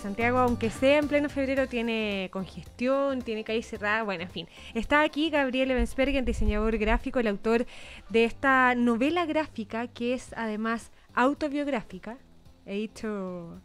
Santiago, aunque sea en pleno febrero, tiene congestión, tiene calle cerrada, bueno, en fin. Está aquí Gabriel el diseñador gráfico, el autor de esta novela gráfica que es además autobiográfica. He dicho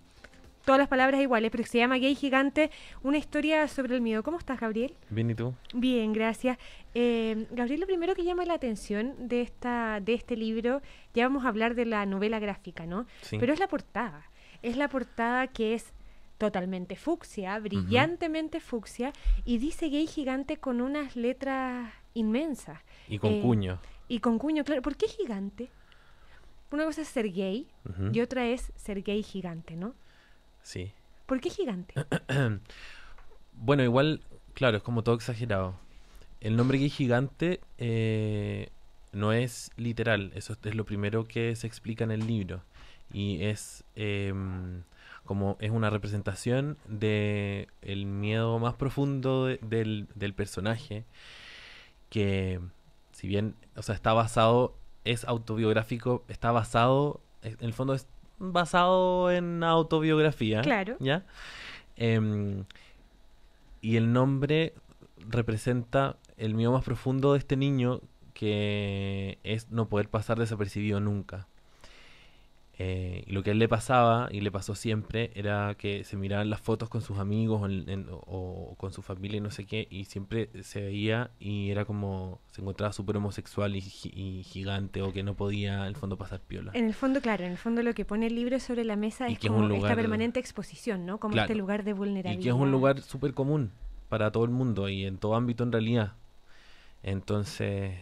todas las palabras iguales, pero se llama Gay Gigante, una historia sobre el miedo. ¿Cómo estás, Gabriel? Bien, ¿y tú? Bien, gracias. Eh, Gabriel, lo primero que llama la atención de, esta, de este libro, ya vamos a hablar de la novela gráfica, ¿no? Sí. Pero es la portada es la portada que es totalmente fucsia, brillantemente fucsia, y dice gay gigante con unas letras inmensas. Y con eh, cuño. Y con cuño, claro. ¿Por qué gigante? Una cosa es ser gay y otra es ser gay gigante, ¿no? Sí. ¿Por qué gigante? bueno, igual, claro, es como todo exagerado. El nombre gay gigante eh, no es literal, eso es lo primero que se explica en el libro y es em, como es una representación de el miedo más profundo del, personaje que si bien o sea está basado es autobiográfico está basado en el fondo es basado en autobiografía ya em, y el nombre representa el miedo más profundo de este niño que es no poder pasar desapercibido nunca eh, lo que a él le pasaba y le pasó siempre era que se miraban las fotos con sus amigos o, con su familia y no sé qué, y siempre se veía y era como se encontraba súper homosexual y, gigante o que no podía, en el fondo, pasar piola. En el fondo, claro, en el fondo lo que pone el libro sobre la mesa es, como esta permanente exposición, ¿no? Como este lugar de vulnerabilidad. Y que es un lugar súper común para todo el mundo y en todo ámbito en realidad. Entonces,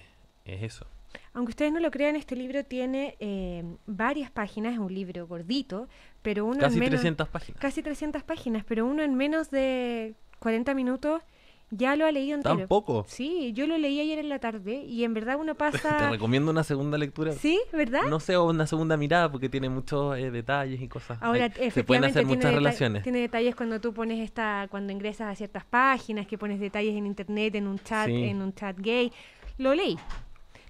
es eso. Aunque ustedes no lo crean, este libro tiene eh, varias páginas, es un libro gordito, pero uno casi en 300 páginas. Casi 300 páginas, pero uno en menos de 40 minutos ya lo ha leído entero. ¿Tampoco? Sí, yo lo leí ayer en la tarde y en verdad uno pasa... Te recomiendo una segunda lectura. ¿Sí? ¿Verdad? No sé, una segunda mirada porque tiene muchos eh, detalles y cosas. Ahora, se pueden hacer muchas relaciones. Tiene detalles cuando tú pones esta... cuando ingresas a ciertas páginas, que pones detalles en internet, en un chat, en un chat gay. Lo leí,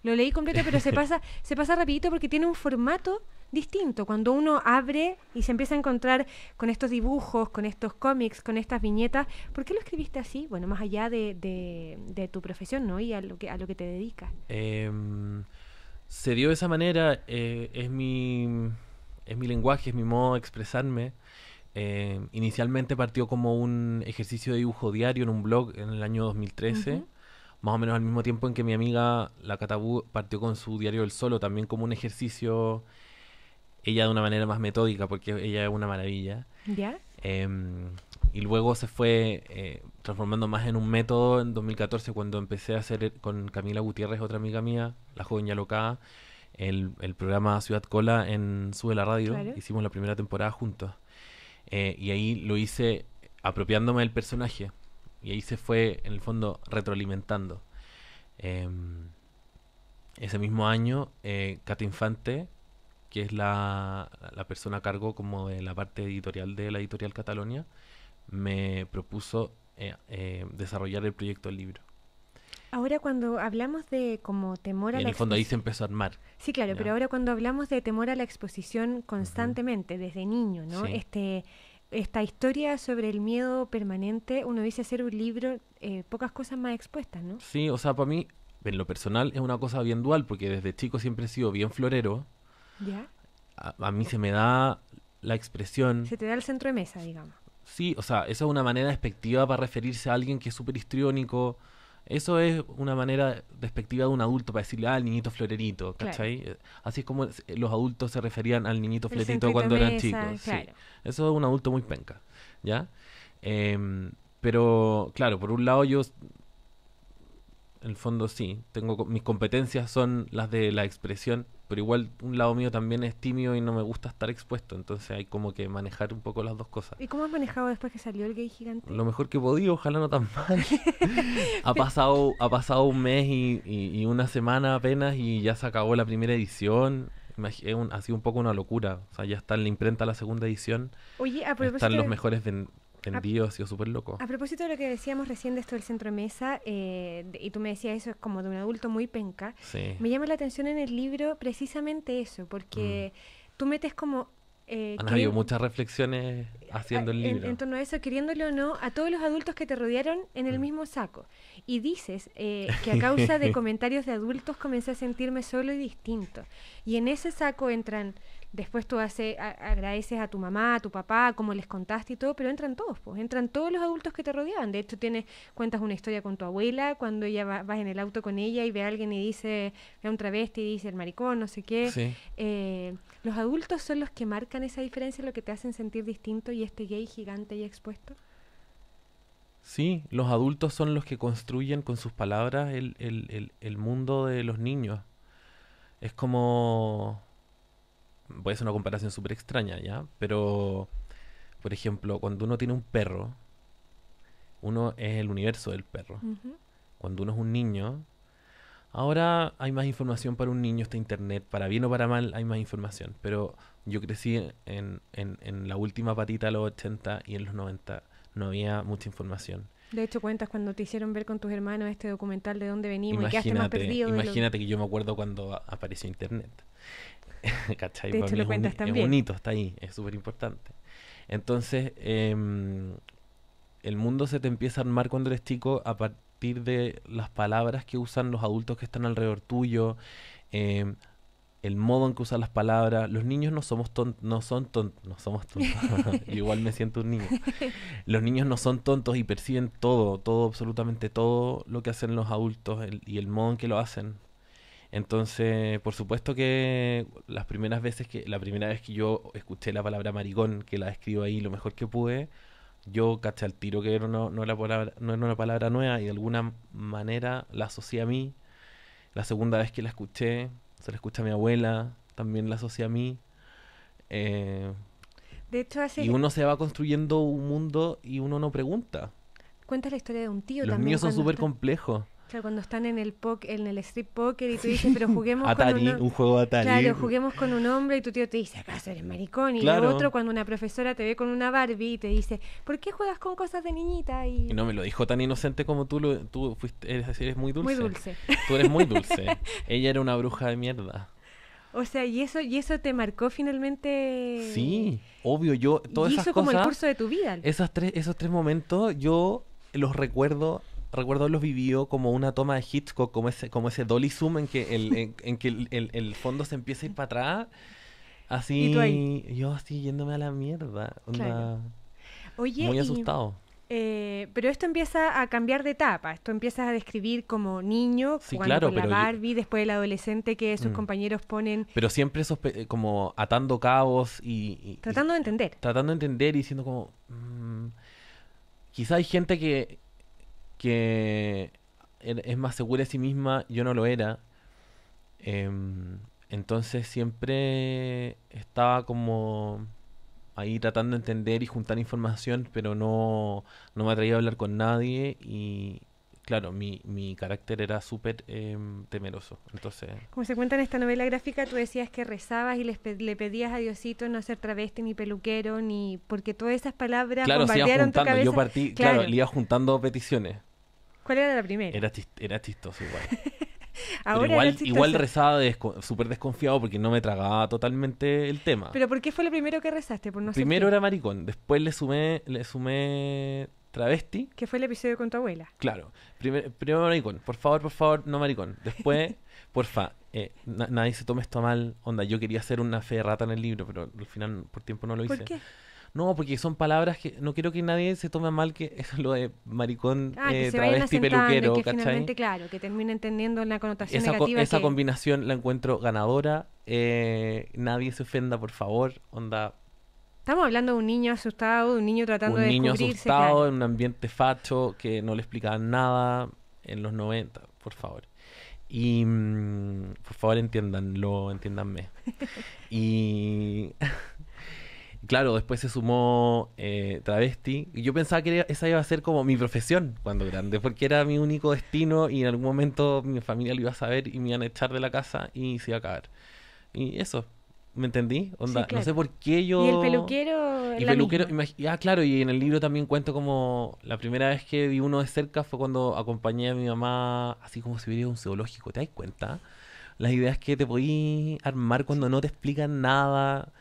lo leí completo, pero se pasa, se pasa rapidito porque tiene un formato distinto. Cuando uno abre y se empieza a encontrar con estos dibujos, con estos cómics, con estas viñetas, ¿por qué lo escribiste así? Bueno, más allá de, tu profesión, ¿no? Y a lo que, a lo que te dedicas. Em, se dio de esa manera, eh, es, mi, es mi lenguaje, es mi modo de expresarme. Em, inicialmente partió como un ejercicio de dibujo diario en un blog en el año 2013 más o menos al mismo tiempo en que mi amiga, la Catabú, partió con su diario El Solo, también como un ejercicio, ella de una manera más metódica, porque ella es una maravilla. Em, y luego se fue eh, transformando más en un método en 2014, cuando empecé a hacer eh, con Camila Gutiérrez, otra amiga mía, la joven loca el, el programa Ciudad Cola en Sube la Radio. Hicimos la primera temporada juntos. Eh, y ahí lo hice apropiándome del personaje y ahí se fue, en el fondo, retroalimentando. Em, ese mismo año, eh, Cata Infante, que es la, la, persona a cargo como de la parte editorial de la editorial Catalonia, me propuso eh, eh, desarrollar el proyecto del libro. Ahora cuando hablamos de como temor a exposición... en el fondo ahí se empezó a armar. Sí, claro, pero ahora cuando hablamos de temor a la exposición constantemente, desde niño, ¿no? Este esta historia sobre el miedo permanente, uno dice hacer un libro, eh, pocas cosas más expuestas, ¿no? Sí, o sea, para mí, en lo personal, es una cosa bien dual, porque desde chico siempre he sido bien florero. ¿Ya? A, mí se me da la expresión... Se te da el centro de mesa, digamos. Sí, o sea, esa es una manera despectiva para referirse a alguien que es súper histriónico, eso es una manera despectiva de un adulto para decirle, ah, niñito florerito, ¿cachai? Así es como los adultos se referían al niñito florerito cuando eran chicos. Eso es un adulto muy penca, ¿ya? Em, pero, claro, por un lado yo en el fondo sí, tengo mis competencias son las de la expresión, pero igual un lado mío también es tímido y no me gusta estar expuesto, entonces hay como que manejar un poco las dos cosas. ¿Y cómo has manejado después que salió el gay gigante? Lo mejor que podido, ojalá no tan mal. ha, pasado, ha pasado un mes y, una semana apenas y ya se acabó la primera edición. ha sido un poco una locura, o sea, ya está en la imprenta la segunda edición. Oye, Están los mejores de envío ha sido súper loco. A propósito de lo que decíamos recién de esto del centro de mesa, eh, y tú me decías eso es como de un adulto muy penca, me llama la atención en el libro precisamente eso, porque mm. tú metes como... Eh, Han habido muchas reflexiones haciendo el libro. En, torno a eso, queriéndolo o no, a todos los adultos que te rodearon en el mm. mismo saco. Y dices eh, que a causa de comentarios de adultos comencé a sentirme solo y distinto. Y en ese saco entran Después tú hace, agradeces a tu mamá, a tu papá, como les contaste y todo, pero entran todos, pues entran todos los adultos que te rodeaban. De hecho, tienes cuentas una historia con tu abuela, cuando ella va, vas en el auto con ella y ve a alguien y dice, ve a un travesti y dice el maricón, no sé qué. Eh, los adultos son los que marcan esa diferencia, lo que te hacen sentir distinto y este gay gigante y expuesto. Sí, los adultos son los que construyen con sus palabras el mundo de los niños. Es como Puede ser una comparación súper extraña, ¿ya? Pero, por ejemplo, cuando uno tiene un perro, uno es el universo del perro. Cuando uno es un niño, ahora hay más información para un niño, está internet, para bien o para mal hay más información. Pero yo crecí en, la última patita a los 80 y en los 90 no había mucha información. De hecho, cuentas cuando te hicieron ver con tus hermanos este documental de dónde venimos y qué has perdido. Imagínate que yo me acuerdo cuando apareció Internet. ¿Cachai? es, bonito, está ahí, es súper importante. Entonces, em, el mundo se te empieza a armar cuando eres chico a partir de las palabras que usan los adultos que están alrededor tuyo, em, el modo en que usan las palabras. Los niños no somos tontos, no son no somos tontos. igual me siento un niño. Los niños no son tontos y perciben todo, todo, absolutamente todo lo que hacen los adultos y el modo en que lo hacen. Entonces, por supuesto que las primeras veces que, la primera vez que yo escuché la palabra maricón, que la escribo ahí lo mejor que pude, yo caché al tiro que no, no era una palabra nueva y de alguna manera la asocié a mí. La segunda vez que la escuché, se la escucha a mi abuela, también la asocié a mí. Eh, de hecho, Y uno se va construyendo un mundo y uno no pregunta. Cuenta la historia de un tío Los también. Los míos son súper complejos. Claro, cuando están en el en el street poker y tú dices, pero juguemos con un, un juego de Atari. Claro, juguemos con un hombre y tu tío te dice, vas a eres maricón. Y otro, cuando una profesora te ve con una Barbie y te dice, ¿por qué juegas con cosas de niñita? Y, no me lo dijo tan inocente como tú, tú fuiste, eres, muy dulce. Muy dulce. Tú eres muy dulce. Ella era una bruja de mierda. O sea, y eso, y eso te marcó finalmente. Sí, obvio, yo todas y esas como el curso de tu vida. tres, esos tres momentos, yo los recuerdo recuerdo los vivió como una toma de Hitchcock, como ese, como ese dolly zoom en que el, en, que el, fondo se empieza a ir para atrás. Así, ¿Y yo así yéndome a la mierda. Claro. Oye, muy asustado. Eh, pero esto empieza a cambiar de etapa. Esto empiezas a describir como niño, cuando jugando la Barbie, después el adolescente que sus mm. compañeros ponen. Pero siempre esos eh, como atando cabos y. tratando de entender. Tratando de entender y siendo como. Mm, quizá hay gente que que es más segura de sí misma, yo no lo era. Em, entonces siempre estaba como ahí tratando de entender y juntar información, pero no, no me atrevía a hablar con nadie y, claro, mi, mi carácter era súper em, temeroso. Entonces, Como se cuenta en esta novela gráfica, tú decías que rezabas y le pedías a Diosito no ser travesti ni peluquero, ni porque todas esas palabras claro, Yo le iba juntando peticiones. ¿Cuál era la primera? Era, chistoso igual. igual, igual rezaba súper desconfiado porque no me tragaba totalmente el tema. ¿Pero por qué fue lo primero que rezaste? Por no primero era maricón, después le sumé, le sumé travesti. Que fue el episodio con tu abuela. Claro. primero maricón, por favor, por favor, no maricón. Después, porfa, eh, nadie se tome esto mal. Onda, yo quería hacer una fe rata en el libro, pero al final por tiempo no lo hice. ¿Por qué? no, porque son palabras que no quiero que nadie se tome mal que es lo de maricón, ah, eh, travesti, peluquero, que finalmente, claro, que termine entendiendo la connotación esa negativa. Co esa combinación la encuentro ganadora. Eh, nadie se ofenda, por favor. Onda, Estamos hablando de un niño asustado, de un niño tratando de descubrirse. Un niño asustado en un ambiente facho que no le explicaban nada en los 90, por favor. Y mm, por favor entiéndanlo, entiéndanme. y Claro, después se sumó eh, Travesti. yo pensaba que esa iba a ser como mi profesión cuando grande, porque era mi único destino y en algún momento mi familia lo iba a saber y me iban a echar de la casa y se iba a acabar. Y eso, ¿me entendí? Onda, no sé por qué yo... Y el peluquero... Y peluquero, ah, claro, y en el libro también cuento como la primera vez que vi uno de cerca fue cuando acompañé a mi mamá, así como si hubiera un zoológico, ¿te das cuenta? Las ideas que te podí armar cuando no te explican nada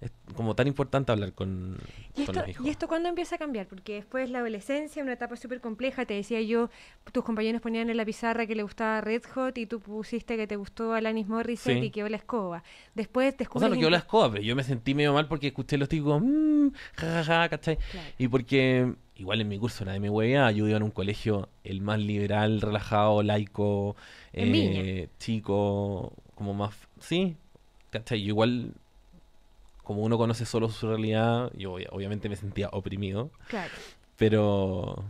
es como tan importante hablar con, ¿Y esto, hijos. ¿Y esto cuándo empieza a cambiar? Porque después la adolescencia, una etapa súper compleja, te decía yo, tus compañeros ponían en la pizarra que le gustaba Red Hot y tú pusiste que te gustó Alanis Morissette y que la escoba. Después te escuchas... O sea, no la escoba, pero yo me sentí medio mal porque escuché los típicos, mmm, jajaja, ja, ja", ¿cachai? Y porque igual en mi curso en mi huevía, yo iba en un colegio el más liberal, relajado, laico, eh, chico, como más... Sí, ¿cachai? Yo igual como uno conoce solo su realidad, yo obviamente me sentía oprimido. Claro. Pero,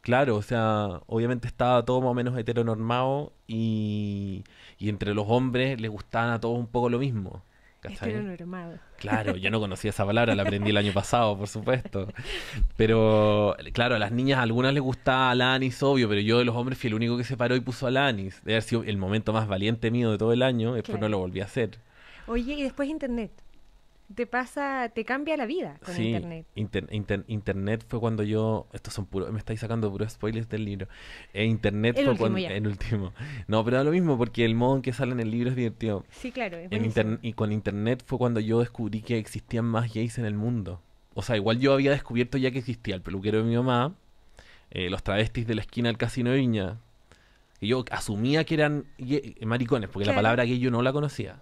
claro, o sea, obviamente estaba todo más o menos heteronormado y, y entre los hombres les gustaban a todos un poco lo mismo. Heteronormado. Claro, yo no conocía esa palabra, la aprendí el año pasado, por supuesto. Pero, claro, a las niñas algunas les gustaba Alanis, obvio, pero yo de los hombres fui el único que se paró y puso Alanis. Debe haber sido el momento más valiente mío de todo el año, después no lo volví a hacer. Oye, y después Internet te pasa, te cambia la vida con Internet. internet fue cuando yo, estos son puros, me estáis sacando puros spoilers del libro. Eh, internet fue cuando, el último. No, pero da lo mismo porque el modo en que sale en el libro es divertido. Sí, claro. Es y con Internet fue cuando yo descubrí que existían más gays en el mundo. O sea, igual yo había descubierto ya que existía el peluquero de mi mamá, eh, los travestis de la esquina del casino de Viña. Y yo asumía que eran maricones, porque la palabra gay yo no la conocía.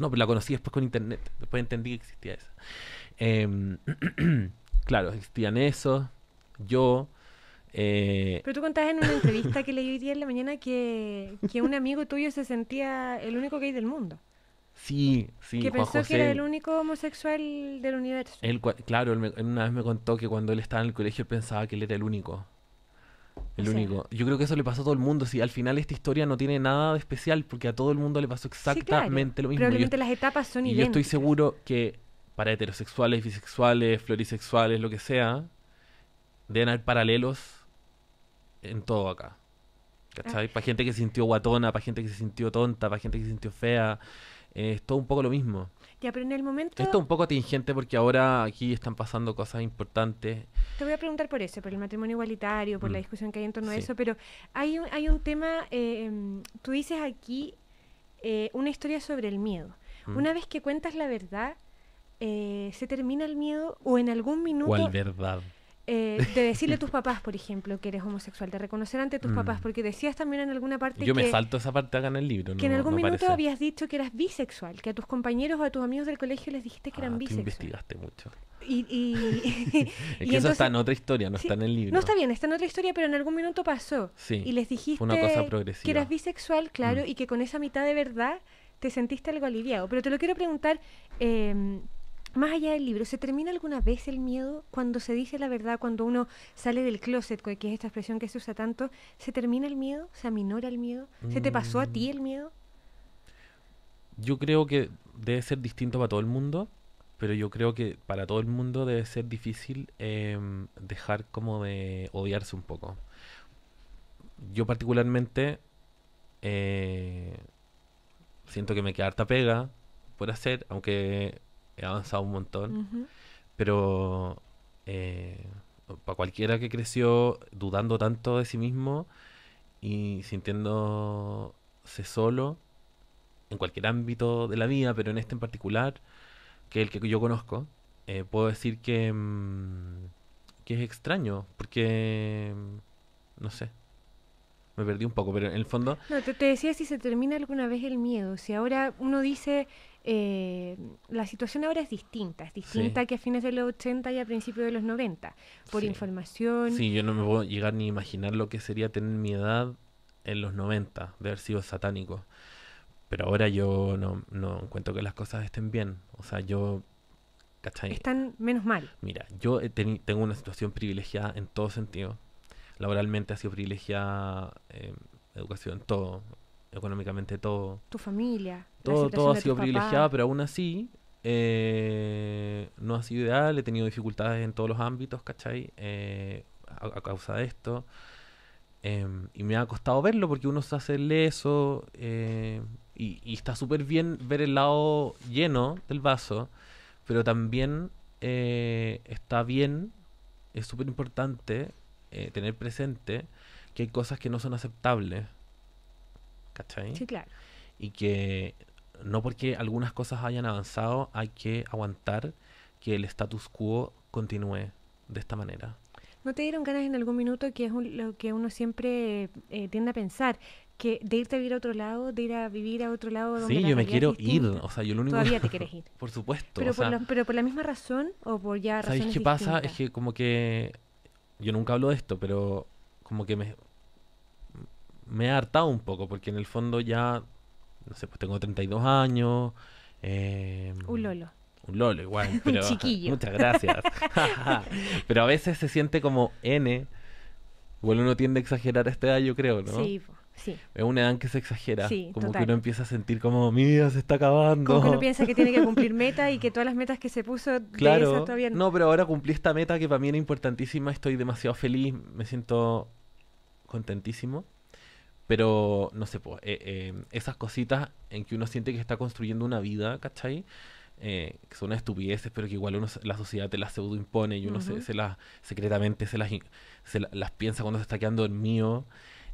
No, pero pues la conocí después con internet. Después entendí que existía eso. Em, claro, existían esos. Yo. Eh, pero tú contabas en una entrevista que leí hoy día en la mañana que, que un amigo tuyo se sentía el único gay del mundo. Sí, sí. Que pensó que era el único homosexual del universo. claro, una vez me contó que cuando él estaba en el colegio pensaba que él era el único. El único. Yo creo que eso le pasó a todo el mundo. Si al final esta historia no tiene nada de especial, porque a todo el mundo le pasó exactamente lo mismo. Probablemente las etapas son y Yo estoy seguro que para heterosexuales, bisexuales, florisexuales, lo que sea, deben haber paralelos en todo acá. ¿Cachai? Ah. Para gente que se sintió guatona, para gente que se sintió tonta, para gente que se sintió fea. Eh, es todo un poco lo mismo. Ya, pero en el momento... Esto es un poco atingente porque ahora aquí están pasando cosas importantes. Te voy a preguntar por eso, por el matrimonio igualitario, por la mm. discusión que hay en torno a eso, pero hay un, hay un tema, eh, em, tú dices aquí eh, una historia sobre el miedo. Mm. Una vez que cuentas la verdad, eh, se termina el miedo o en algún minuto... ¿Cuál verdad? Eh, de decirle a tus papás, por ejemplo, que eres homosexual, de reconocer ante tus mm. papás, porque decías también en alguna parte. Yo me salto esa parte acá en el libro. Que en algún momento minuto habías dicho que eras bisexual, que a tus compañeros o a tus amigos del colegio les dijiste que eran ah, bisexuales. investigaste mucho. Y, y, es que eso está en otra historia, no está en el libro. No está bien, está en otra historia, pero en algún minuto pasó. Sí, y les dijiste una cosa que eras bisexual, claro, mm. y que con esa mitad de verdad te sentiste algo aliviado. Pero te lo quiero preguntar. Eh, más allá del libro, ¿se termina alguna vez el miedo cuando se dice la verdad, cuando uno sale del closet, que es esta expresión que se usa tanto? ¿Se termina el miedo? ¿Se aminora el miedo? ¿Se te pasó a ti mm. el miedo? Yo creo que debe ser distinto para todo el mundo, pero yo creo que para todo el mundo debe ser difícil em, dejar como de odiarse un poco. Yo particularmente eh, siento que me queda harta pega por hacer, aunque he avanzado un montón, pero eh, para cualquiera que creció dudando tanto de sí mismo y sintiéndose solo en cualquier ámbito de la vida, pero en este en particular, que es el que yo conozco, eh, puedo decir mm, que, es extraño, porque mm, no sé, me perdí un poco, pero en el fondo... No, te, decía si se termina alguna vez el miedo, si ahora uno dice, eh, la situación ahora es distinta, es distinta que a fines de los 80 y a principios de los 90, por información. Sí, yo no me puedo llegar ni imaginar lo que sería tener mi edad en los 90, de haber sido satánico. Pero ahora yo no, encuentro que las cosas estén bien. O sea, yo... Están menos mal. Mira, yo tengo una situación privilegiada en todo sentido. Laboralmente ha sido privilegiada eh, educación, todo económicamente todo. Tu familia. Todo, todo ha sido privilegiado, pero aún así eh, no ha sido ideal. He tenido dificultades en todos los ámbitos, ¿cachai? Eh, a, causa de esto. Em, y me ha costado verlo porque uno se hace leso eh, y, y, está súper bien ver el lado lleno del vaso, pero también está bien, es súper importante tener presente que hay cosas que no son aceptables ¿cachai? Sí, claro. Y que no porque algunas cosas hayan avanzado, hay que aguantar que el status quo continúe de esta manera. ¿No te dieron ganas en algún minuto, que es lo que uno siempre eh, tiende a pensar, que de irte a vivir a otro lado, de ir a vivir a otro lado? Donde sí, yo me quiero ir, o sea, yo lo único Todavía te quieres ir. por supuesto. Pero, por la, misma razón o por ya razones ¿Sabes qué pasa? Es que como que, yo nunca hablo de esto, pero como que me, me he hartado un poco, porque en el fondo ya, no sé, pues tengo 32 años. Eh, un lolo. Un lolo igual. Pero, chiquillo. Muchas gracias. pero a veces se siente como N. bueno uno tiende a exagerar a esta edad, yo creo, ¿no? Sí, sí. Es una edad que se exagera. Sí, como que uno empieza a sentir como, mi vida se está acabando. Como que uno piensa que tiene que cumplir meta y que todas las metas que se puso, claro. no. no, pero ahora cumplí esta meta que para mí era importantísima, estoy demasiado feliz, me siento contentísimo. Pero, no sé, eh, em, esas cositas en que uno siente que está construyendo una vida, ¿cachai? Eh, que son estupideces, pero que igual la sociedad te las impone y uno se, las secretamente se las, las piensa cuando se está quedando dormido.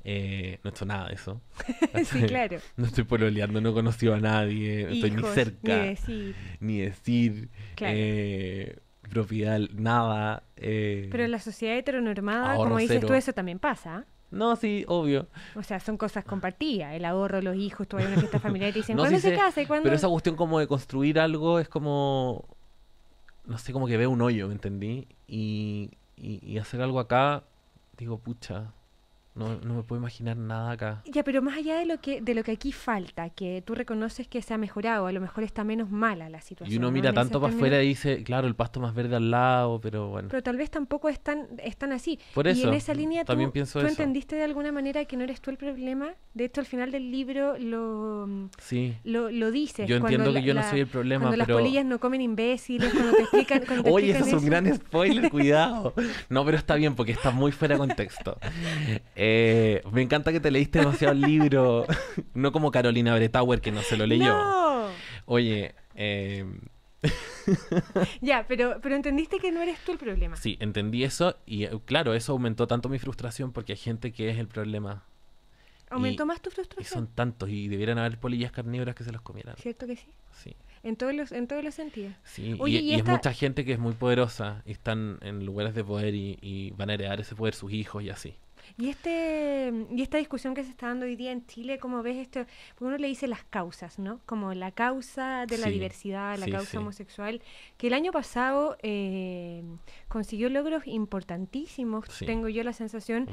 Eh, no he hecho nada de eso. sí, claro. No estoy pololeando, no he conocido a nadie, no estoy ni cerca. Ni decir. Ni decir eh, propiedad, nada. Pero en la sociedad heteronormada, como dices tú, eso también pasa. No, sí, obvio. O sea, son cosas compartidas. El ahorro, los hijos, tú una fiesta familiar y te dicen, ¿cuándo se, casa? ¿Y cuándo? Pero esa cuestión como de construir algo es como... No sé, como que ve un hoyo, ¿me entendí? Y, y, y hacer algo acá, digo, pucha, no, no, me puedo imaginar nada acá. Ya, pero más allá de lo que de lo que aquí falta, que tú reconoces que se ha mejorado, a lo mejor está menos mala la situación. Y uno mira tanto para afuera y dice, claro, el pasto más verde al lado, pero bueno. Pero tal vez tampoco están están así. Por eso, y en esa línea también tú, pienso entendiste de alguna manera que no eres tú el problema. De hecho, al final del libro lo, sí. lo, lo dices. Yo entiendo que yo no soy el problema, cuando las polillas no comen imbéciles, cuando explican... Oye, eso es un gran spoiler, cuidado. No, pero está bien, porque está muy fuera de contexto. Eh, me encanta que te leíste demasiado el libro. no como Carolina Bretauer, que no se lo leyó. Oye, eh, ya, pero, pero entendiste que no eres tú el problema. Sí, entendí eso y eh, claro, eso aumentó tanto mi frustración porque hay gente que es el problema. ¿Aumentó más tu frustración? Y son tantos y debieran haber polillas carnívoras que se los comieran. ¿Cierto que sí? Sí. En todos los, en todos los sentidos. Sí, y, e, mucha gente que es muy poderosa y están en lugares de poder y, van a heredar ese poder sus hijos y así. Y, este, y esta discusión que se está dando hoy día en Chile, ¿cómo ves esto? Porque Uno le dice las causas, ¿no? Como la causa de la diversidad, la causa homosexual, que el año pasado eh, consiguió logros importantísimos, tengo yo la sensación,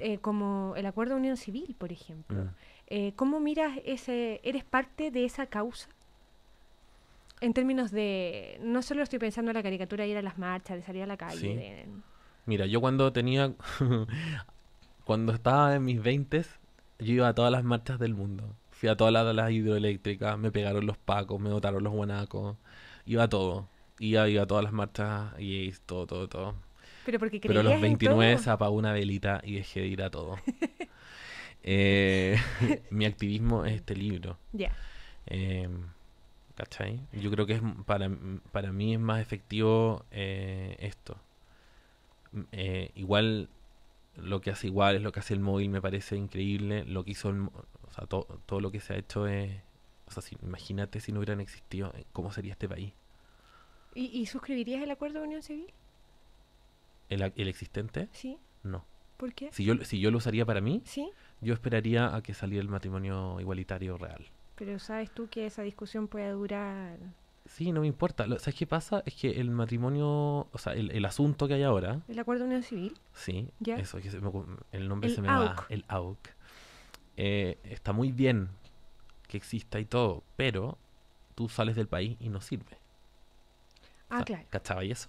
eh, como el acuerdo de unión civil, por ejemplo. Mm. Eh, ¿Cómo miras ese, eres parte de esa causa? En términos de, no solo estoy pensando en la caricatura de ir a las marchas, de salir a la calle. Mira, yo cuando tenía Cuando estaba en mis 20 yo iba a todas las marchas del mundo. Fui a todas las, hidroeléctricas, me pegaron los pacos, me botaron los guanacos, iba a todo. Iba, a todas las marchas, y todo, todo, todo. Pero, porque Pero a los 29 se apagó una velita y dejé de ir a todo. Eh, mi activismo es este libro. Ya. Em, ¿Cachai? Yo creo que es para, para mí es más efectivo eh, esto. Eh, igual lo que hace igual, es lo que hace el móvil, me parece increíble. Lo que hizo, el, o sea, todo lo que se ha hecho es. O sea, imagínate si no hubieran existido, eh, ¿cómo sería este país? ¿Y, y suscribirías el acuerdo de Unión Civil? ¿El, existente? Sí. No. ¿Por qué? Si yo, si yo lo usaría para mí, ¿Sí? yo esperaría a que saliera el matrimonio igualitario real. Pero sabes tú que esa discusión puede durar Sí, no me importa. Lo, ¿Sabes qué pasa? Es que el matrimonio, o sea, el, asunto que hay ahora. ¿El acuerdo de unión civil? Sí, el nombre se me va. El AUC. Eh, está muy bien que exista y todo, pero tú sales del país y no sirve. Ah, claro. ¿Cachaba y eso?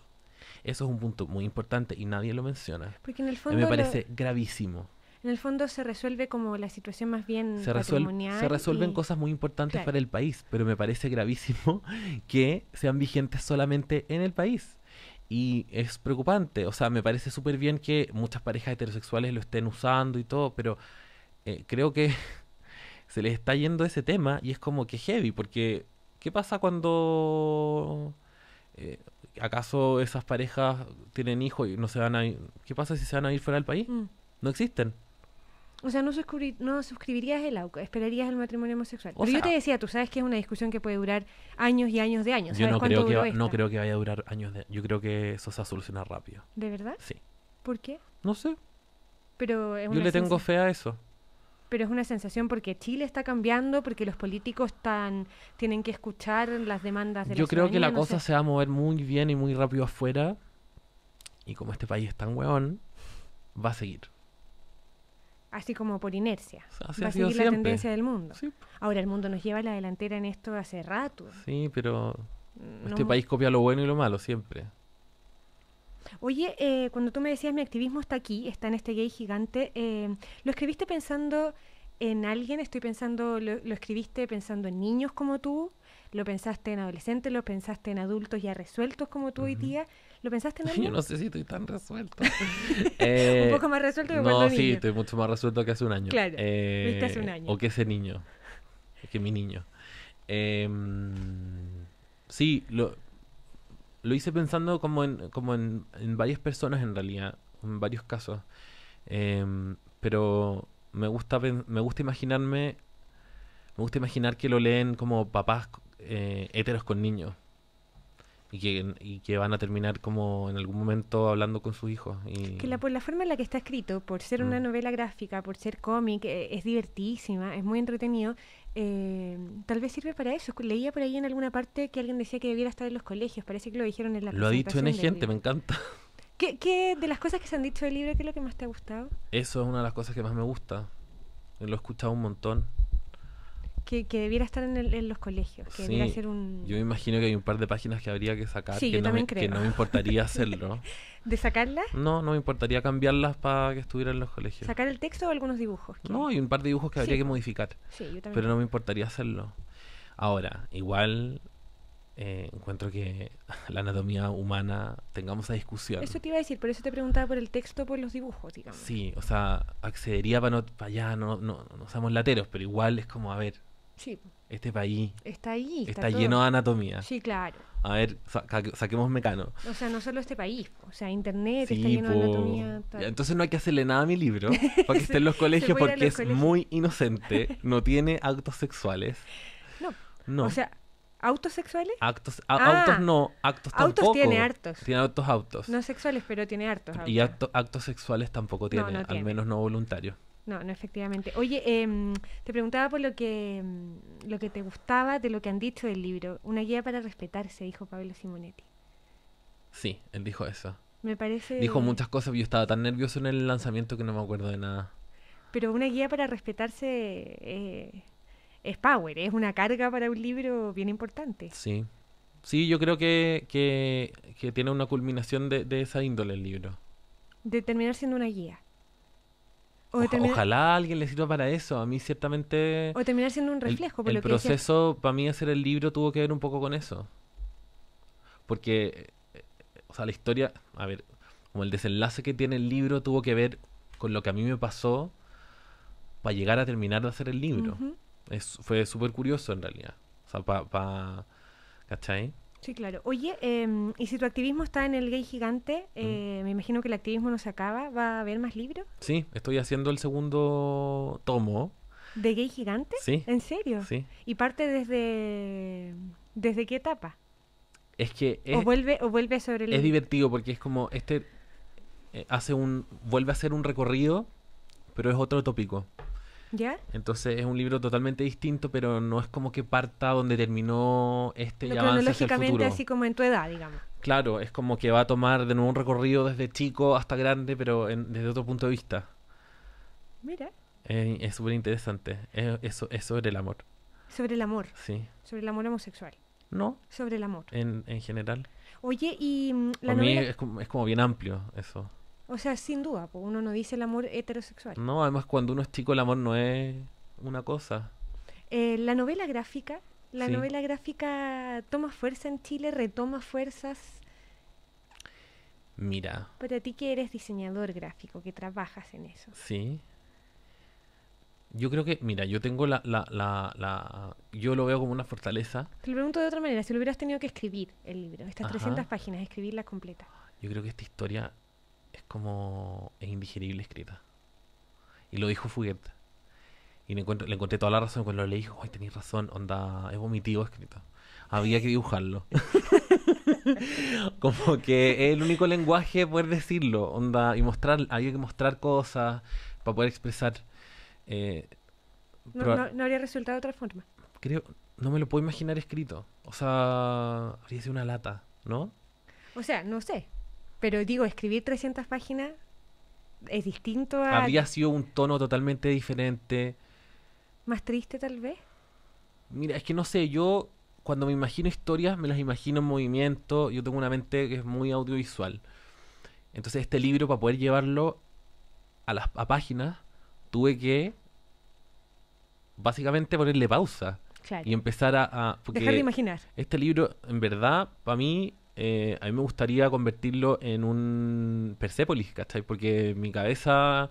Eso es un punto muy importante y nadie lo menciona. Porque en el fondo. me parece gravísimo en el fondo se resuelve como la situación más bien se se resuelven cosas muy importantes para el país, pero me parece gravísimo que sean vigentes solamente en el país. Y es preocupante, o sea, me parece súper bien que muchas parejas heterosexuales lo estén usando y todo, pero eh, creo que se les está yendo ese tema y es como que heavy, porque ¿qué pasa cuando... Eh, ¿Acaso esas parejas tienen hijos y no se van a ir? ¿Qué pasa si se van a ir fuera del país? Mm. No existen. O sea, no, suscribirías el AUCA, esperarías el matrimonio homosexual. Pero yo te decía, tú sabes que es una discusión que puede durar años y años de años. Yo no creo, que no creo que vaya a durar años de Yo creo que eso se va a solucionar rápido. ¿De verdad? Sí. ¿Por qué? No sé. Pero yo le tengo fe a eso pero es una sensación porque Chile está cambiando, porque los políticos están, tienen que escuchar las demandas de Yo creo que la cosa se va a mover muy bien y muy rápido afuera. Y como este país es tan hueón, va a seguir así como por inercia. va a seguir la tendencia del mundo. Ahora el mundo nos lleva a la delantera en esto hace rato. Sí, pero mm, este país copia lo bueno y lo malo siempre. Oye, eh, cuando tú me decías mi activismo está aquí, está en este gay gigante, eh, ¿lo escribiste pensando en alguien? Estoy pensando, lo, escribiste pensando en niños como tú? ¿Lo pensaste en adolescentes? ¿Lo pensaste en adultos ya resueltos como tú hoy día? ¿Lo pensaste, algo? Yo no sé si estoy tan resuelto. Eh, un poco más resuelto que no, cuando No, sí, estoy mucho más resuelto que eh, hace un año. O que ese niño, que mi niño. Em, sí, lo, lo hice pensando como en, como en, en varias personas en realidad, en varios casos. Em, pero me gusta, me gusta imaginarme, me gusta imaginar que lo leen como papás eh, heteros con niños y que, van a terminar como en algún momento hablando con sus hijos. Y... Que la, por la forma en la que está escrito, por ser una mm. novela gráfica, por ser cómic, e, es divertísima, es muy entretenido. Eh, tal vez sirve para eso. Leía por ahí en alguna parte que alguien decía que debiera estar en los colegios, parece que lo dijeron en la Lo ha dicho en gente, me encanta. ¿Qué, de las cosas que se han dicho del libro, qué es lo que más te ha gustado? Eso es una de las cosas que más me gusta. Lo he escuchado un montón que, debiera estar en, los colegios, Yo me imagino que hay un par de páginas que habría que sacar, sí, que, no creo. que no me importaría hacerlo. ¿De sacarlas? No, no me importaría cambiarlas para que estuvieran en los colegios. ¿Sacar el texto o algunos dibujos? No, hay un par de dibujos que habría que modificar, sí, yo también pero no me importaría hacerlo. Ahora, igual eh, encuentro que la anatomía humana tengamos a discusión. Eso te iba a decir, por eso te preguntaba por el texto, por los dibujos, digamos. Sí, o sea, accedería para, no, allá, no, no, lateros, pero igual es como, a ver, Sí. Este país está ahí. Está, lleno de anatomía. Sí, claro. A ver, saquemos mecano. O sea, no solo este país, o sea, internet está lleno de anatomía. Entonces no hay que hacerle nada a mi libro para que esté en los colegios porque es muy inocente, no tiene actos sexuales. No. No. O sea, ¿Autos sexuales? Actos, ah. autos no, actos autos tampoco. tiene hartos. Tiene autos, autos. No sexuales, pero tiene hartos. Y actos sexuales tampoco tiene, tiene, al menos no voluntarios. No, no, efectivamente. Oye, em, te preguntaba por lo que, mm, lo que te gustaba de lo que han dicho del libro. Una guía para respetarse, dijo Pablo Simonetti. Sí, él dijo eso. Me parece. Dijo muchas cosas, yo estaba tan nervioso en el lanzamiento que no me acuerdo de nada. Pero una guía para respetarse eh, es power, es una carga para un libro bien importante. Sí. Sí, yo creo que, que, tiene una culminación de esa índole el libro. De terminar siendo una guía. Ojalá alguien le sirva para eso. A mí ciertamente... O terminar siendo un reflejo. El, el proceso para mí hacer el libro tuvo que ver un poco con eso. Porque, eh, o sea, la historia, a ver, como el desenlace que tiene el libro tuvo que ver con lo que a mí me pasó para llegar a terminar de hacer el libro. fue súper curioso en realidad. O sea, para... Pa, ¿Cachai? Sí, claro. Oye, em, y si tu activismo está en el gay gigante, mm. eh, me imagino que el activismo no se acaba. ¿Va a haber más libros? Sí, estoy haciendo el segundo tomo. ¿De gay gigante? Sí. ¿En serio? Sí. ¿Y parte desde, desde qué etapa? Es que... o, vuelve, o vuelve sobre el... Es divertido porque es como este... Eh, hace un... Vuelve a hacer un recorrido, pero es otro tópico. Entonces es un libro totalmente distinto, pero no es como que parta donde terminó este avance Cronológicamente, así como en tu edad, digamos. Claro, es como que va a tomar de nuevo un recorrido desde chico hasta grande, pero desde otro punto de vista. Mira. es súper interesante. Es, sobre el amor. Sobre el amor. Sí. Sobre el amor homosexual. No. Sobre el amor. En, general. Oye, y mm, la novela... mí es como bien amplio eso. O sea, sin duda, pues uno no dice el amor heterosexual. No, además cuando uno es chico el amor no es una cosa. Eh, la novela gráfica, la novela gráfica toma fuerza en Chile, retoma fuerzas. Mira. Para ti que eres diseñador gráfico, que trabajas en eso. Sí. Yo creo que, mira, yo tengo la, Yo lo veo como una fortaleza. Te lo pregunto de otra manera. Si lo hubieras tenido que escribir el libro, estas 300 páginas, escribirlas completa. Yo creo que esta historia es como. es indigerible escrita. Y lo dijo Fuguet. Y le, le encontré toda la razón cuando le dijo, Ay, tenéis razón, onda, es vomitivo escrito. Había que dibujarlo. como que es el único lenguaje poder decirlo, onda, y mostrar, había que mostrar cosas para poder expresar. Eh, no, no, habría resultado de otra forma. Creo, no me lo puedo imaginar escrito. O sea, habría sido una lata, ¿no? O sea, no sé. Pero digo, escribir 300 páginas es distinto a... Habría sido un tono totalmente diferente. Más triste tal vez. Mira, es que no sé, yo cuando me imagino historias, me las imagino en movimiento, yo tengo una mente que es muy audiovisual. Entonces este libro, para poder llevarlo a las páginas, tuve que básicamente ponerle pausa. Y empezar a... Dejar de imaginar. Este libro, en verdad, para mí eh, a mí me gustaría convertirlo en un Persepolis, ¿cachai? Porque mi cabeza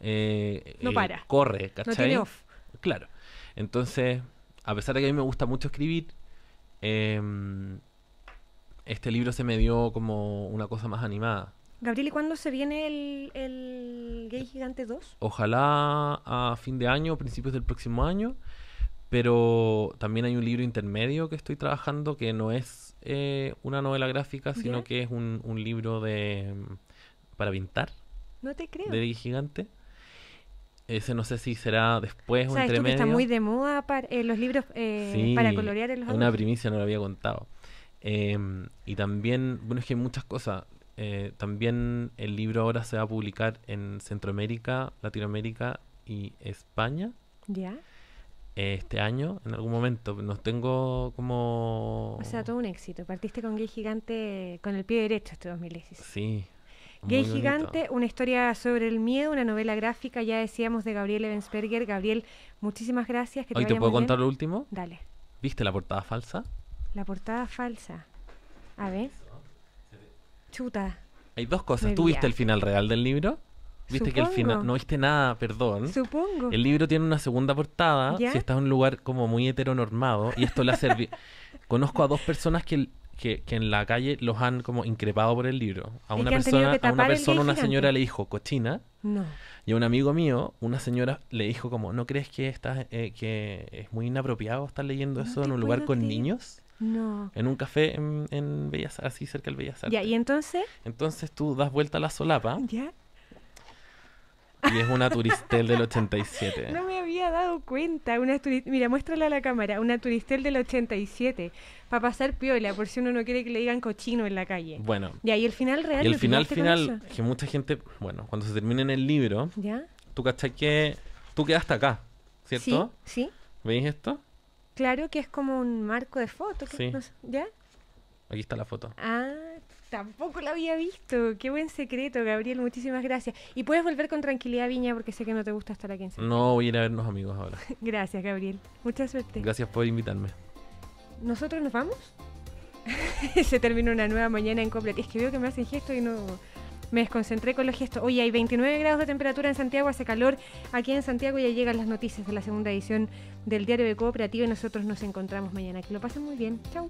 eh, no eh, para. corre, ¿cachai? No tiene off. Claro. Entonces, a pesar de que a mí me gusta mucho escribir, em, este libro se me dio como una cosa más animada. Gabriel, ¿y cuándo se viene el, el, Gay Gigante 2? Ojalá a fin de año, principios del próximo año, pero también hay un libro intermedio que estoy trabajando que no es eh, una novela gráfica, sino que es un, un, libro de mm, para pintar. No te creo. De Gigante. Ese no sé si será después o, entre medio. Está muy de moda para, eh, los libros eh, para colorear en los Una primicia, no lo había contado. Em, y también, bueno, es que hay muchas cosas. también el libro ahora se va a publicar en Centroamérica, Latinoamérica y España. Ya este año, en algún momento. Nos tengo como... O sea, todo un éxito. Partiste con Gay Gigante con el pie derecho este 2016. Sí. Gay Gigante, una historia sobre el miedo, una novela gráfica, ya decíamos, de Gabriel Ebensperger. Gabriel, muchísimas gracias. Hoy te, puedo contar lo último. Dale. ¿Viste la portada falsa? La portada falsa. A ver. Chuta. Hay dos cosas. ¿Tú viste el final real del libro? Viste que el final. No viste nada, perdón. Supongo. El libro tiene una segunda portada. Si está en un lugar como muy heteronormado. Y esto le ha Conozco a dos personas que, que, en la calle los han como increpado por el libro. A una persona, a una, persona una señora le dijo, cochina. No. Y a un amigo mío, una señora le dijo como, ¿no crees que, estás, eh, que es muy inapropiado estar leyendo eso en un lugar con niños? No. En un café en, Bellas así cerca del Bellas Artes. Ya, y entonces. Entonces tú das vuelta a la solapa. Ya. Y es una Turistel del 87. No me había dado cuenta. Una Mira, muéstrala a la cámara. Una Turistel del 87. Para pasar piola, por si uno no quiere que le digan cochino en la calle. Bueno. Ya, y el final real. Y el final, final, que mucha gente. Bueno, cuando se termine en el libro. Ya. Tú cachai que. Tú quedaste acá, ¿cierto? Sí. sí. ¿Veis esto? Claro que es como un marco de foto. sí. ¿Ya? Aquí está la foto. Ah. Tampoco la había visto. Qué buen secreto, Gabriel. Muchísimas gracias. Y puedes volver con tranquilidad, Viña, porque sé que no te gusta estar aquí en No, voy a ir a vernos amigos ahora. gracias, Gabriel. Mucha suerte. Gracias por invitarme. ¿Nosotros nos vamos? Se terminó una nueva mañana en Coplet. Es que veo que me hacen gestos y no... Me desconcentré con los gestos. Oye, hay 29 grados de temperatura en Santiago, hace calor. Aquí en Santiago ya llegan las noticias de la segunda edición del Diario de Cooperativa y nosotros nos encontramos mañana. Que lo pasen muy bien. Chao.